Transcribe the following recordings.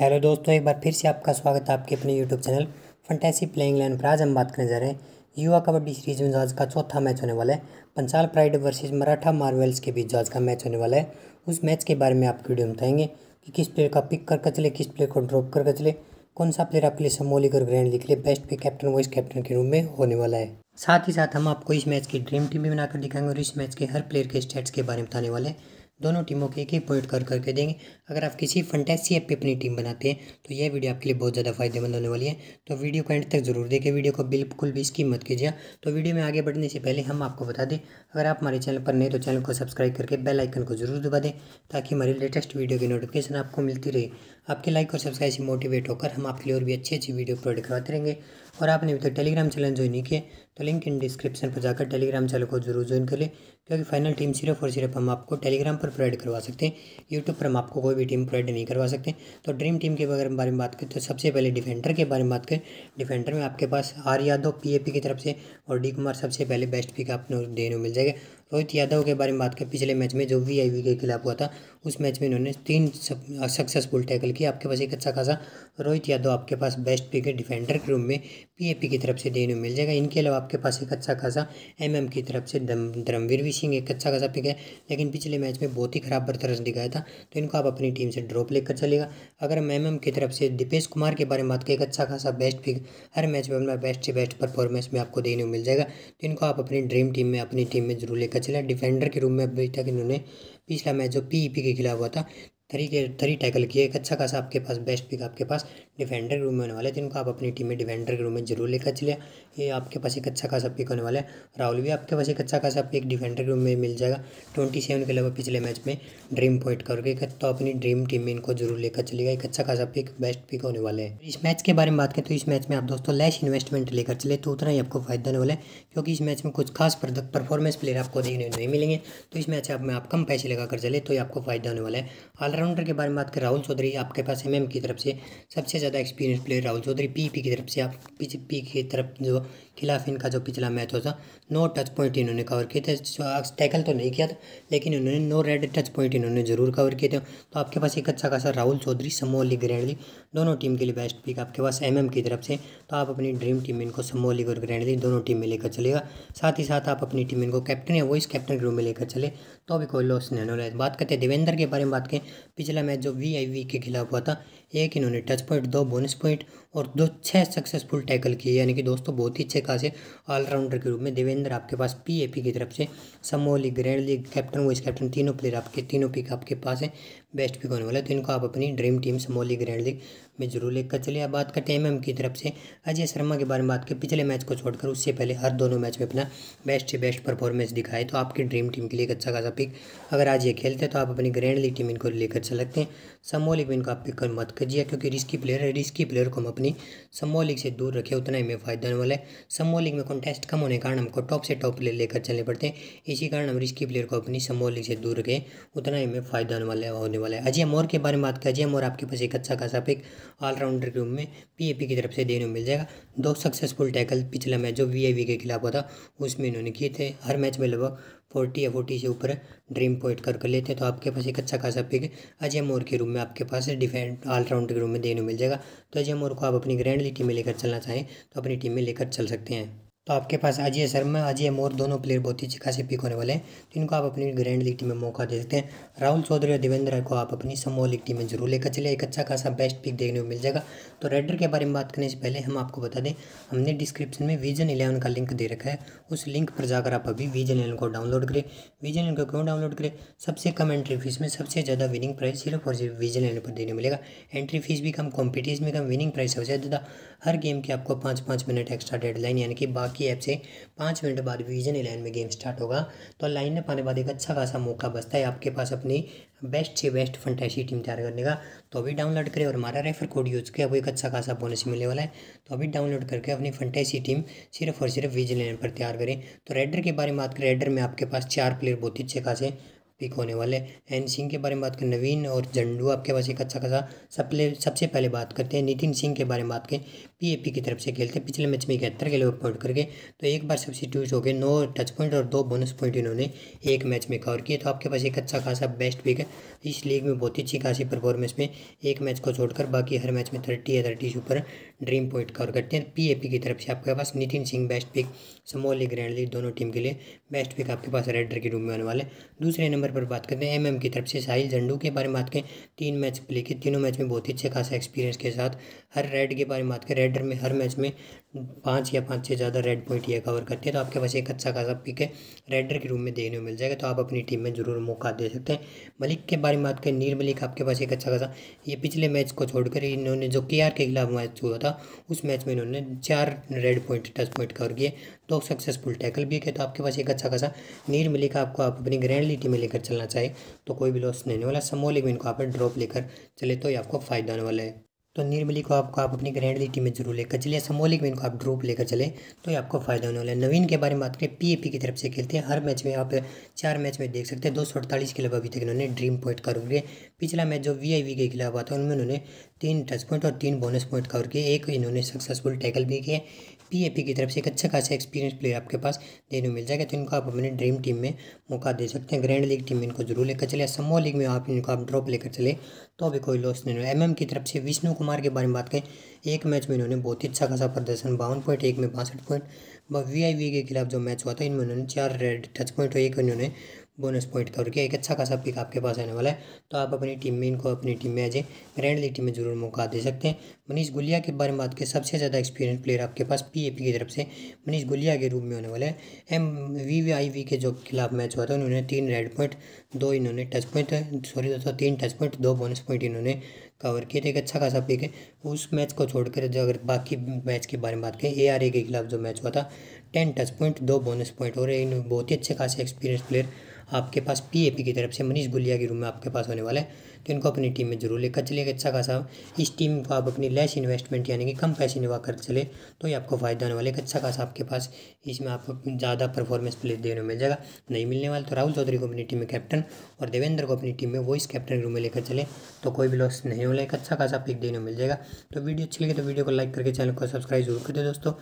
hello दोस्तों एक बार फिर से आपका स्वागत है आपके अपने YouTube channel fantasy playing line पर आज हम बात करने जा रहे हैं युवा कबड्डी सीरीज में जॉर्ज का चौथा मैच होने वाला है Panchal pride versus Maratha marvels के बीच जॉर्ज का मैच होने वाला है उस मैच के बारे में आपको वीडियो में बताएंगे कि किस प्लेयर का पिक करके चले किस प्लेयर को ड्रॉप करके चले कौन सा प्लेयर आपके लिए समोलिक और ग्रैंड लिख लिया बेस्ट पे कैप्टन वाइस कैप्टन के रूम में होने वाला है साथ ही साथ हम आपको इस मैच की ड्रीम टीम भी बनाकर दिखाएंगे और इस मैच के हर प्लेयर के स्टेट्स के बारे में बताने वाले हैं दोनों टीमों के एक ही पॉइंट कर करके देंगे अगर आप किसी फंटेसी ऐप पे अपनी टीम बनाते हैं तो यह वीडियो आपके लिए बहुत ज़्यादा फायदेमंद होने वाली है तो वीडियो को एंड तक जरूर देखें वीडियो को बिल्कुल भी इसकी मत कीजिए तो वीडियो में आगे बढ़ने से पहले हम आपको बता दें अगर आप हमारे चैनल पर नए तो चैनल को सब्सक्राइब करके बेल आइकन को जरूर दबा दें ताकि हमारी लेटेस्ट वीडियो की नोटिफिकेशन आपको मिलती रहे आपके लाइक और सब्सक्राइब से मोटिवेट होकर हम आपके लिए और भी अच्छी अच्छी वीडियो प्रोवाइड करवाते रहेंगे और आपने अभी तक टेलीग्राम चैनल ज्वाइन नहीं किया तो लिंक इन डिस्क्रिप्शन पर जाकर टेलीग्राम चैनल को जरूर ज्वाइन कर लें क्योंकि फाइनल टीम सिर्फ और सिर्फ हम आपको टेलीग्राम पर प्रोवाइड करवा सकते हैं यूट्यूब पर हम आपको कोई भी टीम प्रोवाइड नहीं करवा सकते तो ड्रीम टीम के अगर बारे में बात करें तो सबसे पहले डिफेंडर के बारे में बात करें डिफेंडर में आपके पास आर यादव पी की तरफ से और डी कुमार सबसे पहले बेस्ट पिक आपको देने को मिल जाएगा रोहित यादव के बारे में बात करें पिछले मैच में जो वी के खिलाफ हुआ था उस मैच में इन्होंने तीन सक्सेसफुल टैकल किया आपके पास एक अच्छा खासा रोहित यादव आपके पास बेस्ट पिक डिफेंडर के रूम में पीएपी की तरफ से देने मिल जाएगा इनके अलावा आपके पास एक अच्छा खासा एमएम की तरफ से धर्मवीर भी सिंह एक अच्छा खासा पिक है लेकिन पिछले मैच में बहुत ही खराब प्रदर्शन दिखाया था तो इनको आप अपनी टीम से ड्रॉप लेकर चलेगा अगर हम एम की तरफ से दीपेश कुमार के बारे में बात करें एक अच्छा खासा बेस्ट पिक हर मैच में अपना बेस्ट से बेस्ट परफॉर्मेंस में आपको देने मिल जाएगा तो इनको आप अपनी ड्रीम टीम में अपनी टीम में जरूर लेकर पता चला डिफेंडर के रूप में अभी तक इन्होंने पिछला मैच जो पी e के खिलाफ हुआ था थ्री के थ्री टैकल किए एक अच्छा खासा आपके पास बेस्ट पिक आपके पास डिफेंडर के रूम में होने वाले थे इनको आप अपनी टीम में डिफेंडर के रूम में जरूर लेकर चले ये आपके पास एक अच्छा खासा पिक होने वाला है राहुल भी आपके पास एक अच्छा खासा पिक डिफेंडर रूम में मिल जाएगा ट्वेंटी सेवन के अलावा पिछले मैच में ड्रीम पॉइंट करके तो अपनी ड्रीम टीम में इनको जरूर लेकर चलेगा एक अच्छा खासा पिक बेस्ट पिक होने वाला है इस मैच के बारे में बात करें तो इस मैच में आप दोस्तों लेस इन्वेस्टमेंट लेकर चले तो उतना ही आपको फायदा होने वाला है क्योंकि इस मैच में कुछ खास परफॉर्मेंस प्लेयर आपको देखने नहीं मिलेंगे तो इस मैच में आप कम पैसे लगाकर चले तो ये आपको फायदा होने वाला है ऑलराउंडर के बारे में बात करें राहुल चौधरी आपके पास एम की तरफ से सबसे ज़्यादा experience player Rahul Chaudhary P की तरफ से आप पी की तरफ जो खिलाफ इनका जो पिछला मैच हुआ था नौ टच पॉइंट इन्होंने कवर किए थे टैकल तो नहीं किया था लेकिन इन्होंने नो रेड टच पॉइंट इन्होंने जरूर कवर किए थे तो आपके पास एक अच्छा खासा राहुल चौधरी समोली ग्रैंडली दोनों टीम के लिए बेस्ट पिक आपके पास एम की तरफ से तो आप अपनी ड्रीम टीम इनको समोली और ग्रैंडली दोनों टीम में लेकर चलेगा साथ ही साथ आप अपनी टीम इनको कैप्टन या वॉइस कैप्टन ग्रुप में लेकर चले तो अभी कोई लॉस नहीं होने बात करते हैं देवेंद्र के बारे में बात करें पिछला मैच जो वी के खिलाफ हुआ था एक इन्होंने टच पॉइंट दो बोनस पॉइंट और दो छः सक्सेसफुल टैकल किए यानी कि दोस्तों बहुत बहुत ही अच्छे खासे ऑलराउंडर के रूप में देवेंद्र आपके पास पी की तरफ से small grand league captain vice captain तीनों प्लेयर आपके तीनों पिक आपके पास हैं बेस्ट पिक होने वाला है तो इनको आप अपनी dream team small grand league में जरूर लेकर चले अब बात करते हैं एम की तरफ से अजय शर्मा के बारे में बात करें पिछले मैच को छोड़कर उससे पहले हर दोनों मैच में अपना बेस्ट से बेस्ट परफॉर्मेंस दिखाए तो आपकी ड्रीम टीम के लिए एक अच्छा खासा पिक अगर आज ये खेलते हैं तो आप अपनी ग्रैंड लीग टीम इनको लेकर चल सकते हैं समॉल लीग में इनको आप पिक मत कीजिए क्योंकि रिस्की प्लेयर है रिस्की प्लेयर को हम अपनी समॉल लीग से दूर रखें उतना ही हमें फायदा होने वाला है समोलीग लीग में कॉन्टेस्ट कम होने के कारण हमको टॉप से टॉप प्लेयर लेकर चलने पड़ते हैं इसी कारण हम रिस्की प्लेयर को अपनी समॉल लीग से दूर रखें उतना ही हमें फायदा होने वाला है होने वाला है अजय मोर के बारे में बात करें अजय मोर आपके पास एक अच्छा खासा पिक ऑलराउंडर के रूप में पीएपी की तरफ से देने में मिल जाएगा दो सक्सेसफुल टैकल पिछला मैच जो वीआईवी के खिलाफ होता उसमें इन्होंने किए थे हर मैच में लगभग फोर्टी या फोर्टी से ऊपर ड्रीम पॉइंट कर कर लेते हैं तो आपके पास एक अच्छा खासा पिक अजय मोर के रूप में आपके पास डिफेंड ऑलराउंडर के रूप में देने मिल जाएगा तो अजय मोर को आप अपनी ग्रैंडली टीम में लेकर चलना चाहें तो अपनी टीम में लेकर चल सकते हैं तो आपके पास अजय शर्मा अजय मोर दोनों प्लेयर बहुत ही अच्छे से पिक होने वाले हैं जिनको आप अपनी ग्रैंड लीग टीम में मौका दे सकते हैं राहुल चौधरी और देवेंद्र को आप अपनी समो लीग टीम में जरूर लेकर चले एक अच्छा खासा बेस्ट पिक देखने को मिल जाएगा तो रेडर के बारे में बात करने से पहले हम आपको बता दें हमने डिस्क्रिप्शन में विजन इलेवन का लिंक दे रखा है उस लिंक पर जाकर आप अभी विजन इलेवन को डाउनलोड करें विजन इलेवन को क्यों डाउनलोड करें सबसे कम एंट्री फीस में सबसे ज़्यादा विनिंग प्राइस सिर्फ और सिर्फ विजन इलेवन पर देने मिलेगा एंट्री फीस भी कम कॉम्पिटिशन में कम विनिंग प्राइस सबसे ज़्यादा हर गेम की आपको पाँच पाँच मिनट एक्स्ट्रा डेडलाइन यानी कि बाकी की ऐप से पाँच मिनट बाद विजन इलेवन में गेम स्टार्ट होगा तो लाइन में पाने बाद एक अच्छा खासा मौका बचता है आपके पास अपनी बेस्ट से बेस्ट फंटैसी टीम तैयार करने का तो अभी डाउनलोड करें और हमारा रेफर कोड यूज़ करें आपको एक अच्छा खासा बोनस मिलने वाला है तो अभी डाउनलोड करके अपनी फंटैसी टीम सिर्फ और सिर्फ विजन इलेवन पर तैयार करें तो रेडर के बारे में बात करें रेडर में आपके पास चार प्लेयर बहुत ही अच्छे खासे पिक होने वाले हैं सिंह के बारे में बात करें नवीन और झंडू आपके पास एक अच्छा खासा सबले सबसे पहले बात करते हैं नितिन सिंह के बारे में बात करें पीएपी की तरफ से खेलते हैं पिछले मैच में इकहत्तर के लिए पॉइंट करके तो एक बार सब्सिट्यूट हो गए नौ टच पॉइंट और दो बोनस पॉइंट इन्होंने एक मैच में कवर किए तो आपके पास एक अच्छा खासा बेस्ट पिक है इस लीग में बहुत ही अच्छी खासी परफॉर्मेंस में एक मैच को छोड़कर बाकी हर मैच में थर्टी या thirty super dream point cover करते हैं पीएपी की तरफ से आपके पास Nitin Singh best pick small grand league दोनों टीम के लिए बेस्ट पिक आपके पास रेडर के रूम में आने वाले दूसरे नंबर नंबर पर बात करते हैं एम की तरफ से साहिल झंडू के बारे में बात करें तीन मैच प्ले किए तीनों मैच में बहुत ही अच्छे खासा एक्सपीरियंस के साथ हर रेड के बारे में बात करें रेडर में हर मैच में पाँच या पाँच से ज़्यादा रेड पॉइंट ये कवर करते हैं तो आपके पास एक अच्छा खासा पिक है रेडर के रूम में देखने को मिल जाएगा तो आप अपनी टीम में ज़रूर मौका दे सकते हैं मलिक के बारे में बात करें नील मलिक आपके पास एक अच्छा खासा ये पिछले मैच को छोड़कर इन्होंने जो के के खिलाफ मैच हुआ था उस मैच में इन्होंने चार raid point touch point cover किए दो सक्सेसफुल टैकल भी किए तो आपके पास एक अच्छा खासा नील मलिक आपको आप अपनी ग्रैंडली टीम में लेकर लेकर चलना चाहे तो कोई भी लॉस नहीं वाला समोलिक में इनको आप ड्रॉप लेकर चले तो ये आपको फायदा होने वाला है तो निर्मली को आपको आप अपनी ग्रैंडली टीम में जरूर लेकर चलिए समोलिक में इनको आप ड्रॉप लेकर चले तो ये आपको फायदा होने वाला है नवीन के बारे में बात करें पीएपी की तरफ से खेलते हैं हर मैच में आप चार मैच में देख सकते हैं दो सौ अड़तालीस के अभी तक इन्होंने ड्रीम पॉइंट कवर किए पिछला मैच जो वीआईवी के खिलाफ आता है उनमें उन्होंने तीन टच पॉइंट और तीन बोनस पॉइंट कवर किए एक इन्होंने सक्सेसफुल टैकल भी किए पी की तरफ से एक अच्छा खासा एक्सपीरियंस प्लेयर आपके पास देने मिल जाएगा तो इनको आप अपने ड्रीम टीम में मौका दे सकते हैं ग्रैंड लीग टीम में इनको जरूर लेकर चले समूह लीग में आप इनको आप ड्रॉप लेकर चले तो अभी कोई लॉस नहीं एम एम की तरफ से विष्णु कुमार के बारे में बात करें एक मैच में इन्होंने बहुत ही अच्छा खासा प्रदर्शन बावन पॉइंट एक में बासठ पॉइंट वी आई वी के खिलाफ जो मैच हुआ था इनमें इन्होंने चार रेड टच पॉइंट और एक इन्होंने बोनस पॉइंट का और क्या एक अच्छा खासा पिक आपके पास आने वाला है तो आप अपनी टीम में इनको अपनी टीम में as a grand league team में जरूर मौका दे सकते हैं मनीष गुलिया के बारे में बात करें सबसे ज़्यादा एक्सपीरियंस प्लेयर आपके पास पीएपी की तरफ से मनीष गुलिया के रूप में होने वाला है M V V V I के जो खिलाफ मैच हुआ था उन्होंने तीन रेड पॉइंट दो इन्होंने टच पॉइंट सॉरी दोस्तों तीन टच पॉइंट दो बोनस पॉइंट इन्होंने कवर किए थे एक अच्छा खासा पिक है उस मैच को छोड़कर जो अगर बाकी मैच के बारे में बात करें ए के खिलाफ जो मैच हुआ था टेन टच पॉइंट दो बोनस पॉइंट और इन बहुत ही अच्छे खासे एक्सपीरियंस प्लेयर आपके पास पी की तरफ से मनीष गुलिया के रूम में आपके पास होने वाला है तो इनको अपनी टीम में जरूर लेकर चलिएगा अच्छा खासा इस टीम को आप अपनी लेस इन्वेस्टमेंट यानी कि कम पैसे निभा कर चले तो ये आपको फ़ायदा होने वाले एक अच्छा खासा आपके पास इसमें आपको ज़्यादा परफॉर्मेंस प्ले देने में जाएगा नहीं मिलने वाले तो राहुल चौधरी को अपनी टीम में कैप्टन और देवेंद्र को अपनी टीम में वॉइस कैप्टन रूम में लेकर चले तो कोई भी लॉस नहीं होने एक अच्छा खासा पिक देने मिल जाएगा तो वीडियो अच्छी लगे तो वीडियो को लाइक करके चैनल को सब्सक्राइब जरूर कर दे दोस्तों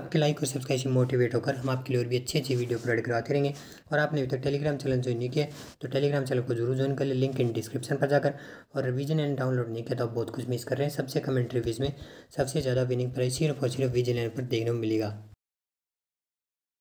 आपके लाइक और सब्सक्राइब से मोटिवेट होकर हम आपके लिए और भी अच्छी अच्छी वीडियो प्रोवाइड करवाते रहेंगे और आपने अभी तक टेलीग्राम चैनल ज्वाइन नहीं किया तो टेलीग्राम चैनल को जरूर ज्वाइन कर ले लिंक इन डिस्क्रिप्शन पर जाकर कर और रिवीजन एंड डाउनलोड नहीं किया तो आप बहुत कुछ मिस कर रहे हैं सबसे कम रिव्यूज में सबसे ज़्यादा विनिंग प्राइस सिर्फ और सिर्फ एंड पर देखने को मिलेगा